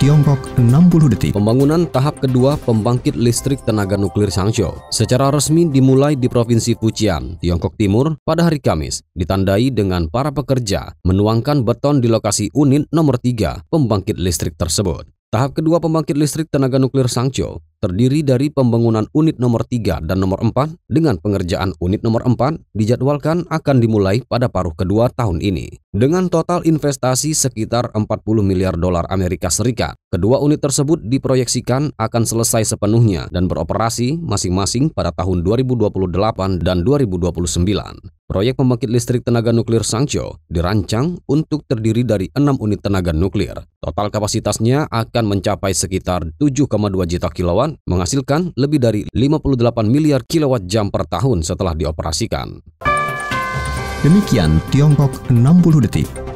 Tiongkok 60 detik. Pembangunan tahap kedua pembangkit listrik tenaga nuklir Changzhou secara resmi dimulai di Provinsi Fujian, Tiongkok Timur pada hari Kamis, ditandai dengan para pekerja menuangkan beton di lokasi unit nomor 3 pembangkit listrik tersebut. Tahap kedua pembangkit listrik tenaga nuklir Sangcho terdiri dari pembangunan unit nomor 3 dan nomor 4 dengan pengerjaan unit nomor 4 dijadwalkan akan dimulai pada paruh kedua tahun ini. Dengan total investasi sekitar 40 miliar dolar Amerika Serikat, kedua unit tersebut diproyeksikan akan selesai sepenuhnya dan beroperasi masing-masing pada tahun 2028 dan 2029. Proyek pembangkit listrik tenaga nuklir Sangjo dirancang untuk terdiri dari 6 unit tenaga nuklir. Total kapasitasnya akan mencapai sekitar 7,2 juta kilowatt, menghasilkan lebih dari 58 miliar kilowatt jam per tahun setelah dioperasikan. Demikian Tiongkok 60 detik.